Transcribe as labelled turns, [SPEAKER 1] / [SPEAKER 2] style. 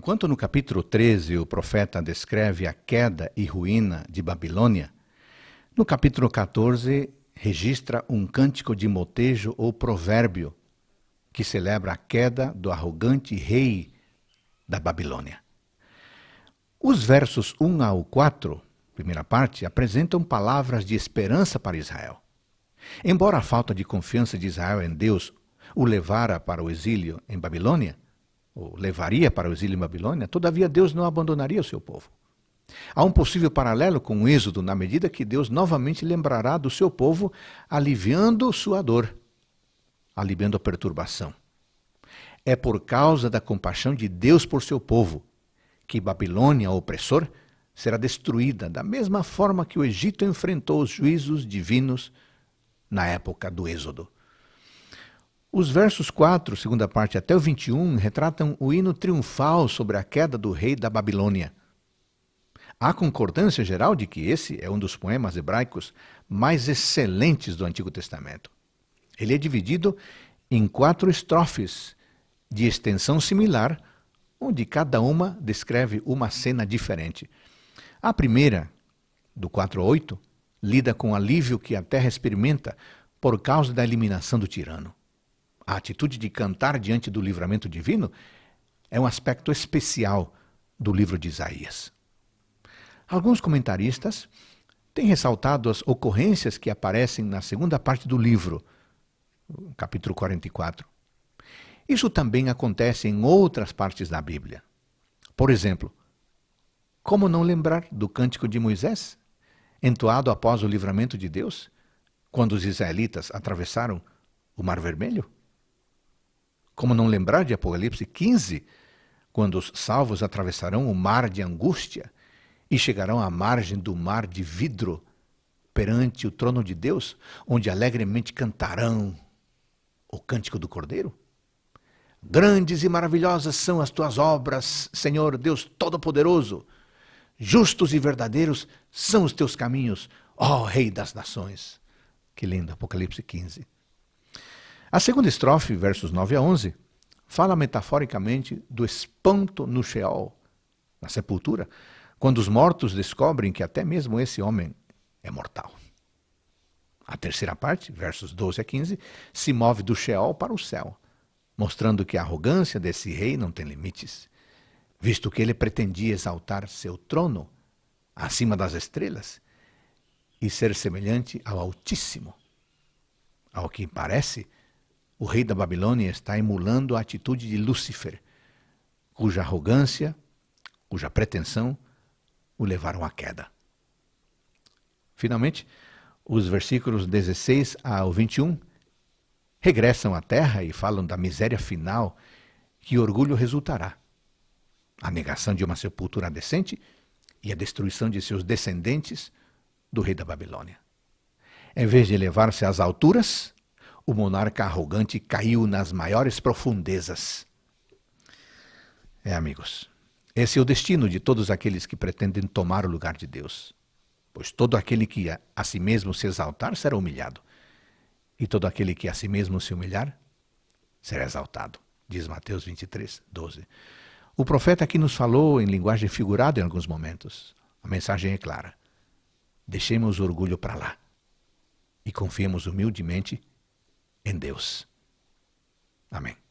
[SPEAKER 1] Enquanto no capítulo 13 o profeta descreve a queda e ruína de Babilônia, no capítulo 14 registra um cântico de motejo ou provérbio que celebra a queda do arrogante rei da Babilônia. Os versos 1 ao 4, primeira parte, apresentam palavras de esperança para Israel. Embora a falta de confiança de Israel em Deus o levara para o exílio em Babilônia, o levaria para o exílio em Babilônia, todavia Deus não abandonaria o seu povo. Há um possível paralelo com o Êxodo, na medida que Deus novamente lembrará do seu povo, aliviando sua dor, aliviando a perturbação. É por causa da compaixão de Deus por seu povo que Babilônia, o opressor, será destruída, da mesma forma que o Egito enfrentou os juízos divinos na época do Êxodo. Os versos 4, segunda parte, até o 21, retratam o hino triunfal sobre a queda do rei da Babilônia. Há concordância geral de que esse é um dos poemas hebraicos mais excelentes do Antigo Testamento. Ele é dividido em quatro estrofes de extensão similar, onde cada uma descreve uma cena diferente. A primeira, do 4 a 8, lida com o alívio que a terra experimenta por causa da eliminação do tirano a atitude de cantar diante do livramento divino é um aspecto especial do livro de Isaías. Alguns comentaristas têm ressaltado as ocorrências que aparecem na segunda parte do livro, capítulo 44. Isso também acontece em outras partes da Bíblia. Por exemplo, como não lembrar do cântico de Moisés, entoado após o livramento de Deus, quando os israelitas atravessaram o Mar Vermelho? Como não lembrar de Apocalipse 15, quando os salvos atravessarão o mar de angústia e chegarão à margem do mar de vidro perante o trono de Deus, onde alegremente cantarão o cântico do Cordeiro? Grandes e maravilhosas são as tuas obras, Senhor Deus Todo-Poderoso. Justos e verdadeiros são os teus caminhos, ó Rei das Nações. Que lindo, Apocalipse 15. A segunda estrofe, versos 9 a 11, fala metaforicamente do espanto no Sheol, na sepultura, quando os mortos descobrem que até mesmo esse homem é mortal. A terceira parte, versos 12 a 15, se move do Sheol para o céu, mostrando que a arrogância desse rei não tem limites, visto que ele pretendia exaltar seu trono acima das estrelas e ser semelhante ao Altíssimo, ao que parece o rei da Babilônia está emulando a atitude de Lúcifer, cuja arrogância, cuja pretensão o levaram à queda. Finalmente, os versículos 16 ao 21 regressam à terra e falam da miséria final que orgulho resultará. A negação de uma sepultura decente e a destruição de seus descendentes do rei da Babilônia. Em vez de elevar-se às alturas, o monarca arrogante caiu nas maiores profundezas. É, amigos, esse é o destino de todos aqueles que pretendem tomar o lugar de Deus. Pois todo aquele que a, a si mesmo se exaltar será humilhado, e todo aquele que a si mesmo se humilhar será exaltado, diz Mateus 23, 12. O profeta aqui nos falou em linguagem figurada em alguns momentos. A mensagem é clara. Deixemos o orgulho para lá e confiemos humildemente em Deus. Amém.